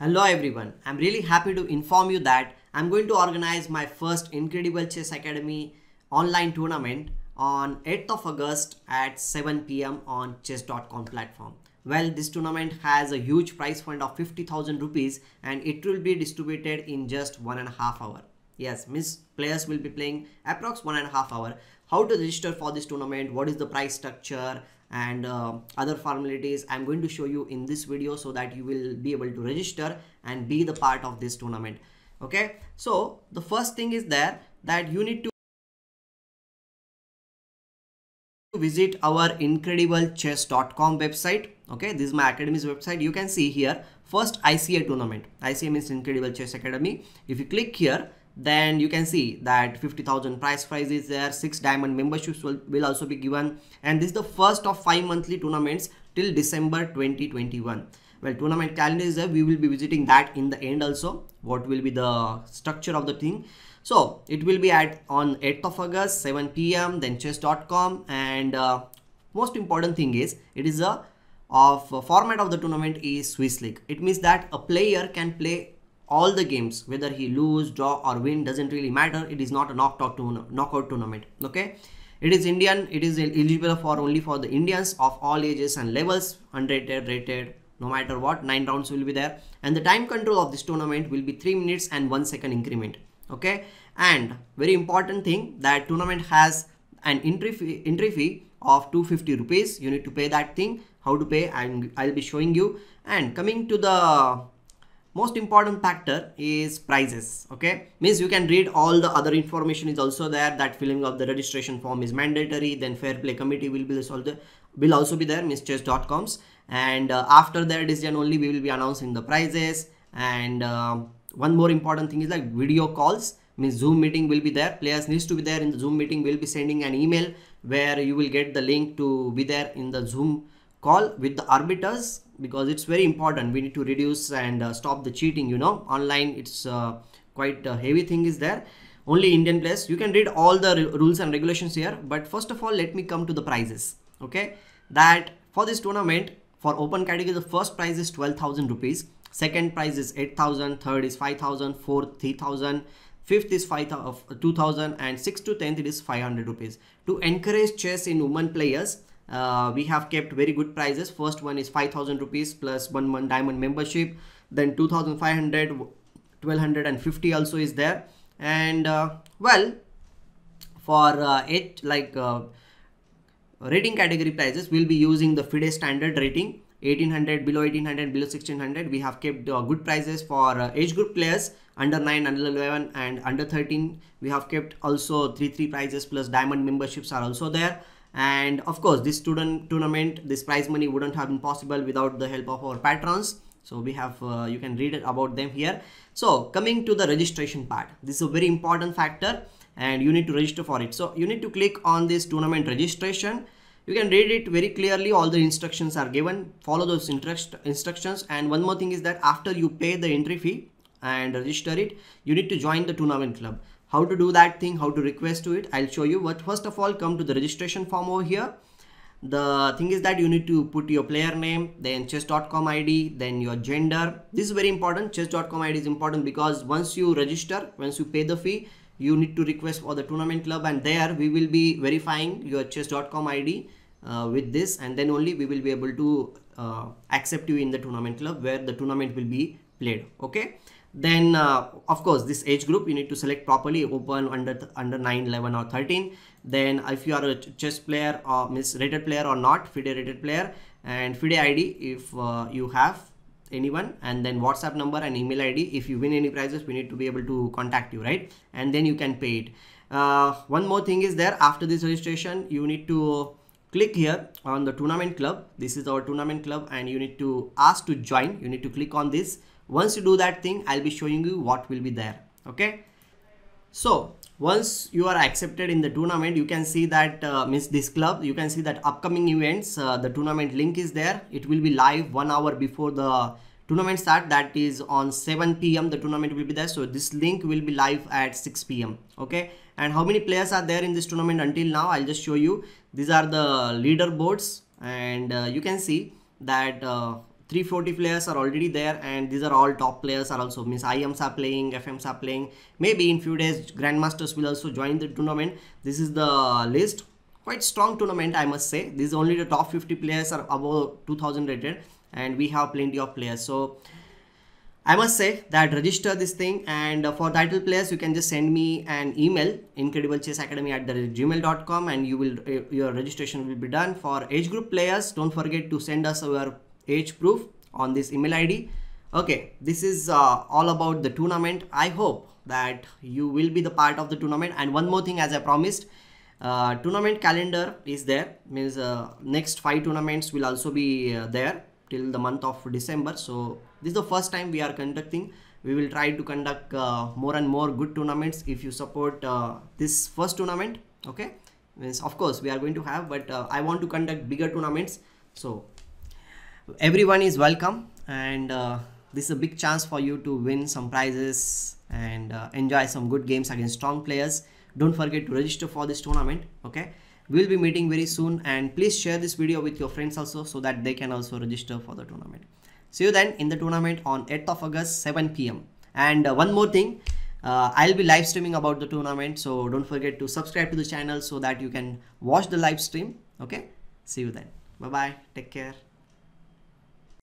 Hello everyone, I'm really happy to inform you that I'm going to organize my first Incredible Chess Academy online tournament on 8th of August at 7 pm on chess.com platform. Well, this tournament has a huge prize fund of 50,000 rupees and it will be distributed in just one and a half hour. Yes, Miss players will be playing approx one and a half hour how to register for this tournament what is the price structure and uh, other formalities i'm going to show you in this video so that you will be able to register and be the part of this tournament okay so the first thing is there that you need to visit our incrediblechess.com website okay this is my academy's website you can see here first ica tournament ica means incredible chess academy if you click here then you can see that 50,000 price prize is there, 6 diamond memberships will, will also be given and this is the first of 5 monthly tournaments till December 2021. Well, tournament calendar is there, we will be visiting that in the end also, what will be the structure of the thing. So it will be at on 8th of August, 7 p.m. then chess.com and uh, most important thing is it is a of uh, format of the tournament is Swiss League. It means that a player can play all the games whether he lose draw or win doesn't really matter it is not a knockout knockout tournament okay it is indian it is eligible for only for the indians of all ages and levels unrated rated no matter what nine rounds will be there and the time control of this tournament will be three minutes and one second increment okay and very important thing that tournament has an entry fee, entry fee of 250 rupees you need to pay that thing how to pay and i'll be showing you and coming to the most important factor is prices okay means you can read all the other information is also there that filling of the registration form is mandatory then fair play committee will be also will also be there means and uh, after their decision only we will be announcing the prices and uh, one more important thing is like video calls means zoom meeting will be there players needs to be there in the zoom meeting we'll be sending an email where you will get the link to be there in the zoom call with the arbiters because it's very important we need to reduce and uh, stop the cheating you know online it's uh, quite a heavy thing is there only indian place you can read all the rules and regulations here but first of all let me come to the prizes. okay that for this tournament for open category the first prize is 12000 rupees second prize is 8000 third is 5000 fourth 3000 fifth is five uh, 2000 and 6 to 10th it is 500 rupees to encourage chess in women players uh, we have kept very good prices first one is 5000 rupees plus one month diamond membership then 2500 1250 also is there and uh, well for uh, it like uh, rating category prices we'll be using the FIDE standard rating 1800 below 1800 below 1600 we have kept uh, good prices for uh, age group players under 9 under 11 and under 13 we have kept also 3 3 prices plus diamond memberships are also there and of course this student tournament this prize money wouldn't have been possible without the help of our patrons so we have uh, you can read about them here so coming to the registration part this is a very important factor and you need to register for it so you need to click on this tournament registration you can read it very clearly all the instructions are given follow those instructions and one more thing is that after you pay the entry fee and register it you need to join the tournament club how to do that thing how to request to it i'll show you but first of all come to the registration form over here the thing is that you need to put your player name then chess.com id then your gender this is very important chess.com id is important because once you register once you pay the fee you need to request for the tournament club and there we will be verifying your chess.com id uh, with this and then only we will be able to uh, accept you in the tournament club where the tournament will be played okay then uh, of course this age group you need to select properly open under under 9 11 or 13 then if you are a chess player or misrated rated player or not fide rated player and fide id if uh, you have anyone and then whatsapp number and email id if you win any prizes we need to be able to contact you right and then you can pay it uh, one more thing is there after this registration you need to click here on the tournament club this is our tournament club and you need to ask to join you need to click on this once you do that thing i'll be showing you what will be there okay so once you are accepted in the tournament you can see that uh, miss this club you can see that upcoming events uh, the tournament link is there it will be live one hour before the tournament start that is on 7 p.m the tournament will be there so this link will be live at 6 p.m okay and how many players are there in this tournament until now i'll just show you these are the leaderboards and uh, you can see that uh, 340 players are already there and these are all top players are also means IMs are playing, FMs are playing. Maybe in few days Grandmasters will also join the tournament. This is the list. Quite strong tournament I must say. This is only the top 50 players are above 2000 rated and we have plenty of players so I must say that register this thing and uh, for title players you can just send me an email incrediblechessacademy at the gmail.com and you will uh, your registration will be done for age group players don't forget to send us your age proof on this email id okay this is uh, all about the tournament I hope that you will be the part of the tournament and one more thing as I promised uh, tournament calendar is there means uh, next five tournaments will also be uh, there till the month of December. So this is the first time we are conducting. We will try to conduct uh, more and more good tournaments if you support uh, this first tournament. Okay, of course we are going to have, but uh, I want to conduct bigger tournaments. So everyone is welcome and uh, this is a big chance for you to win some prizes and uh, enjoy some good games against strong players. Don't forget to register for this tournament. Okay we'll be meeting very soon and please share this video with your friends also so that they can also register for the tournament see you then in the tournament on 8th of august 7 pm and uh, one more thing uh, i'll be live streaming about the tournament so don't forget to subscribe to the channel so that you can watch the live stream okay see you then bye bye take care